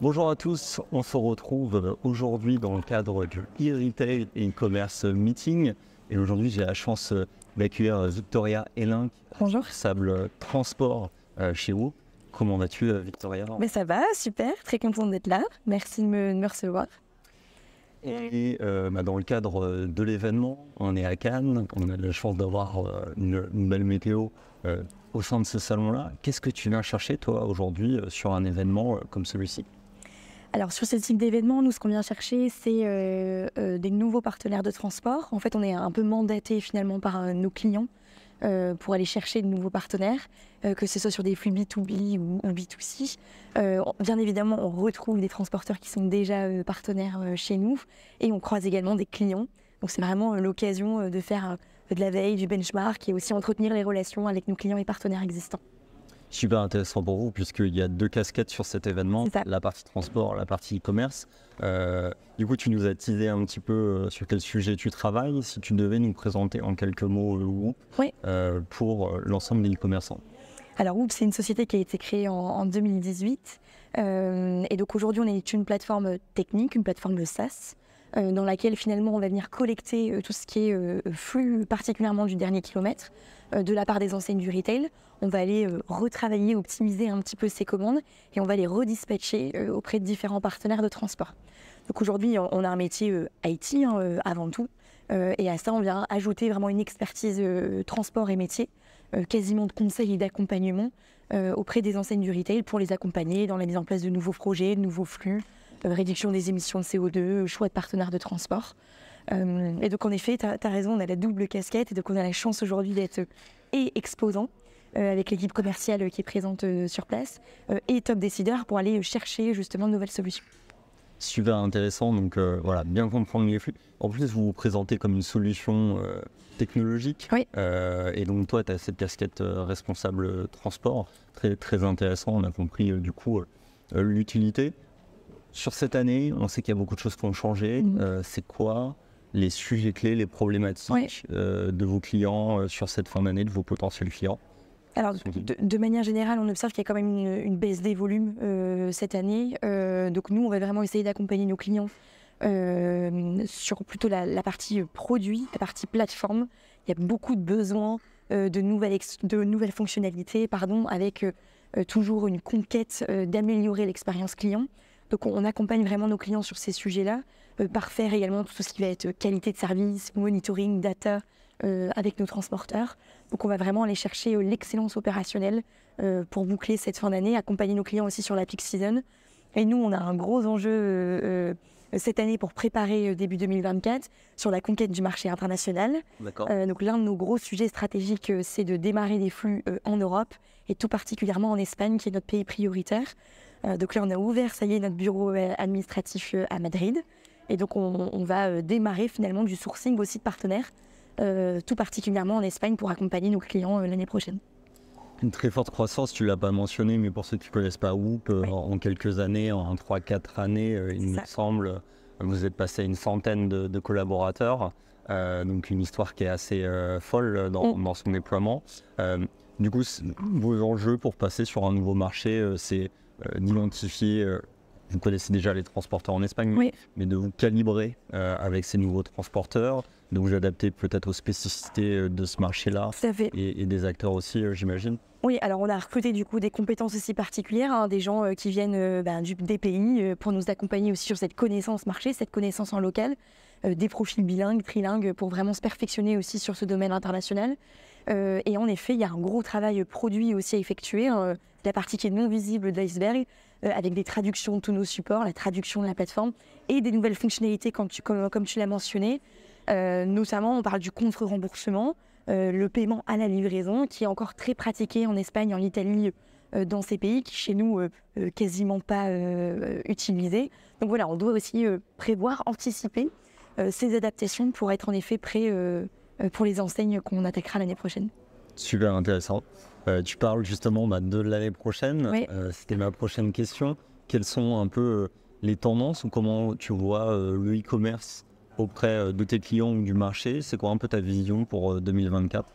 Bonjour à tous, on se retrouve aujourd'hui dans le cadre du e-retail et commerce meeting. Et aujourd'hui, j'ai la chance d'accueillir Victoria Hélin, responsable transport euh, chez vous. Comment vas-tu, Victoria Mais ben, Ça va, super, très contente d'être là. Merci de me, recevoir. Et euh, bah, dans le cadre de l'événement, on est à Cannes, on a la chance d'avoir euh, une, belle météo au sein de ce salon-là. Qu'est-ce que tu viens chercher, toi, aujourd'hui, sur un événement comme celui-ci alors sur ce type d'événements, nous ce qu'on vient chercher, c'est euh, euh, des nouveaux partenaires de transport. En fait, on est un peu mandaté finalement par euh, nos clients pour aller chercher de nouveaux partenaires, que ce soit sur des flux B2B ou, ou B2C. bien évidemment, on retrouve des transporteurs qui sont déjà partenaires chez nous et on croise également des clients. Donc c'est vraiment l'occasion de faire de la veille, du benchmark et aussi entretenir les relations avec nos clients et partenaires existants super intéressant pour vous, puisqu'il y a deux casquettes sur cet événement, la partie transport, la partie e-commerce. Euh, du coup, tu nous as teasé un petit peu euh, sur quel sujet tu travailles, si tu devais nous présenter en quelques mots le euh, pour l'ensemble des e-commerçants. Alors Whoop, c'est une société qui a été créée en, 2018. et donc aujourd'hui, on est une plateforme technique, une plateforme de SaaS, euh, dans laquelle finalement on va venir collecter euh, tout ce qui est euh, flux particulièrement du dernier kilomètre de la part des enseignes du retail. On va aller retravailler, optimiser un petit peu ces commandes et on va les redispatcher auprès de différents partenaires de transport. Donc aujourd'hui, on a un métier IT hein, avant tout et à ça, on vient ajouter vraiment une expertise transport et métier, quasiment de conseil et d'accompagnement auprès des enseignes du retail pour les accompagner dans la mise en place de nouveaux projets, de nouveaux flux, euh, réduction des émissions de CO2, choix de partenaires de transport. Euh, et donc en effet, tu as, raison, on a la double casquette et donc on a la chance aujourd'hui d'être et exposant euh, avec l'équipe commerciale qui est présente sur place et top décideur pour aller chercher justement de nouvelles solutions. Super intéressant, donc voilà, bien comprendre les flux. En plus, vous vous présentez comme une solution technologique. et donc, toi, tu as cette casquette responsable transport. Très, très intéressant, on a compris du coup l'utilité. Sur cette année, on sait qu'il y a beaucoup de choses qui ont changé. Mhm. Euh, c'est quoi les sujets clés, les problématiques euh, de vos clients euh, sur cette fin d'année, de vos potentiels clients alors, de, manière générale, on observe qu'il y a quand même une, baisse des volumes cette année. donc, nous, on va vraiment essayer d'accompagner nos clients sur plutôt la, partie produit, la partie plateforme. Il y a beaucoup de besoins de, nouvelles de nouvelles fonctionnalités, pardon, avec toujours une conquête d'améliorer l'expérience client. Donc on, accompagne vraiment nos clients sur ces sujets-là, euh, par faire également tout ce qui va être euh, qualité de service, monitoring, data euh, avec nos transporteurs. Donc on va vraiment aller chercher l'excellence opérationnelle pour boucler cette fin d'année, accompagner nos clients aussi sur la peak season. Et nous, on a un gros enjeu cette année pour préparer début 2024 sur la conquête du marché international. donc l'un de nos gros sujets stratégiques, c'est de démarrer des flux en Europe et tout particulièrement en Espagne, qui est notre pays prioritaire. Euh, donc là, on a ouvert, ça y est, notre bureau euh, administratif euh, à Madrid. Et donc, on, va démarrer finalement du sourcing aussi de partenaires, tout particulièrement en Espagne, pour accompagner nos clients l'année prochaine. Une très forte croissance, tu ne l'as pas mentionné, mais pour ceux qui ne connaissent pas Whoop, en, quelques années, en 3-4 années, il me semble, vous êtes passé à une centaine de, collaborateurs. donc, une histoire qui est assez folle dans, mm. dans, son déploiement. du coup, vos enjeux pour passer sur un nouveau marché, c'est d'identifier euh, euh, vous connaissez déjà les transporteurs en Espagne, mais de vous calibrer euh, avec ces nouveaux transporteurs, de vous adapter peut-être aux spécificités de ce marché-là et, et, des acteurs aussi, j'imagine. Oui, alors on a recruté du coup des compétences aussi particulières, hein, des gens qui viennent ben, du, des pays pour nous accompagner aussi sur cette connaissance marché, cette connaissance en local, des profils bilingues, trilingues pour vraiment se perfectionner aussi sur ce domaine international. et en effet, il y a un gros travail produit aussi à effectuer. Hein, la partie qui est non visible de l'iceberg, euh, avec des traductions de tous nos supports, la traduction de la plateforme et des nouvelles fonctionnalités comme tu, l'as mentionné. Euh, notamment, on parle du contre-remboursement, euh, le paiement à la livraison, qui est encore très pratiqué en Espagne, en Italie, dans ces pays qui chez nous quasiment pas utilisé Donc voilà, on doit aussi prévoir, anticiper ces adaptations pour être en effet prêt pour les enseignes qu'on attaquera l'année prochaine. Super intéressant. Euh, tu parles justement bah, de l'année prochaine. Euh, c'était ma prochaine question. Quelles sont un peu euh, les tendances ou comment tu vois le e-commerce auprès de tes clients ou du marché C'est quoi un peu ta vision pour 2024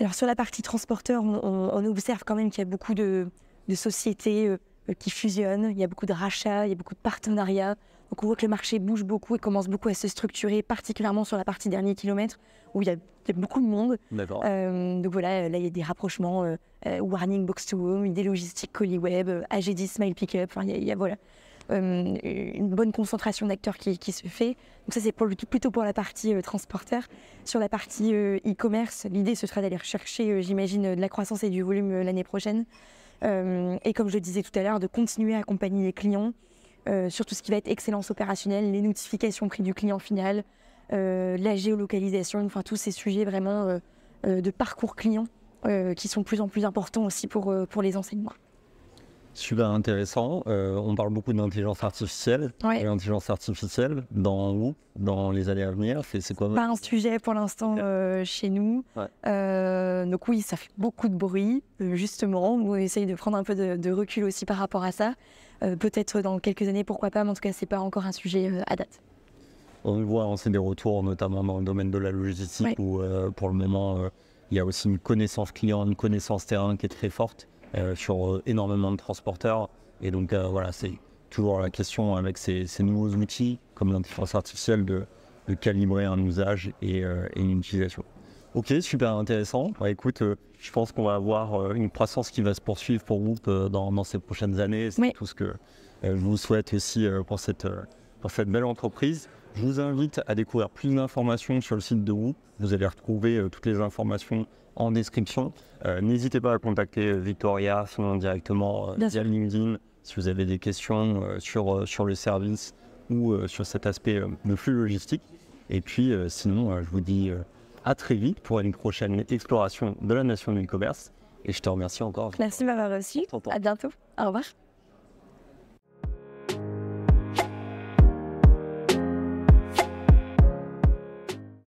Alors sur la partie transporteur, on, observe quand même qu'il y a beaucoup de sociétés qui fusionnent, il y a beaucoup de rachats, il y a beaucoup de partenariats. Donc on voit que le marché bouge beaucoup et commence beaucoup à se structurer, particulièrement sur la partie dernier kilomètre où il y a, beaucoup de monde. Euh, donc voilà, là il y a des rapprochements euh, euh, Warning Box to Home, des logistique, colis web, ag Smile Pickup. Enfin, il, y a, voilà. une bonne concentration d'acteurs qui, se fait. Donc ça c'est pour, plutôt pour la partie transporteur. Sur la partie e-commerce, l'idée ce sera d'aller chercher, j'imagine, de la croissance et du volume l'année prochaine. et comme je le disais tout à l'heure, de continuer à accompagner les clients, euh, sur tout ce qui va être excellence opérationnelle, les notifications prix du client final, euh, la géolocalisation, enfin tous ces sujets vraiment euh, de parcours client qui sont de plus en plus importants aussi pour, pour les enseignements. Super intéressant. Euh, on parle beaucoup d'intelligence artificielle. et L'intelligence artificielle, dans où Dans les années à venir C'est quoi Pas ben, un sujet pour l'instant euh, chez nous. Euh, donc oui, ça fait beaucoup de bruit, euh, justement. on essaye de prendre un peu de, recul aussi par rapport à ça. Peut-être dans quelques années, pourquoi pas, mais en tout cas, c'est pas encore un sujet à date. On voit, on hein, des retours, notamment dans le domaine de la logistique, où pour le moment, il y a aussi une connaissance client, une connaissance terrain qui est très forte. Euh, sur euh, énormément de transporteurs. Et donc euh, voilà, c'est toujours la question avec ces, nouveaux outils comme l'intelligence artificielle de, calibrer un usage et, une utilisation. Ok, super intéressant. Bah, écoute, je pense qu'on va avoir une croissance qui va se poursuivre pour vous dans, ces prochaines années. C'est tout ce que je vous souhaite aussi pour, cette, pour cette belle entreprise. Je vous invite à découvrir plus d'informations sur le site de Whoop. Vous allez retrouver toutes les informations en description. Euh, n'hésitez pas à contacter euh, Victoria, sinon directement euh, via LinkedIn, si vous avez des questions sur, sur le service ou sur cet aspect de flux logistique. Et puis, sinon, je vous dis à très vite pour une prochaine exploration de la nation du commerce. Et je te remercie encore. Merci de m'avoir reçu. À bientôt. Au revoir.